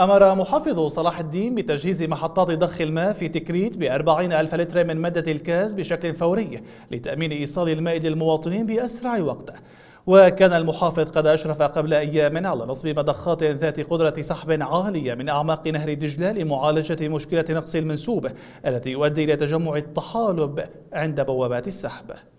أمر محافظ صلاح الدين بتجهيز محطات ضخ الماء في تكريت بأربعين ألف لتر من مادة الكاز بشكل فوري لتأمين إيصال الماء للمواطنين بأسرع وقت وكان المحافظ قد أشرف قبل أيام على نصب مضخات ذات قدرة سحب عالية من أعماق نهر دجلة لمعالجة مشكلة نقص المنسوب الذي يؤدي إلى تجمع الطحالب عند بوابات السحب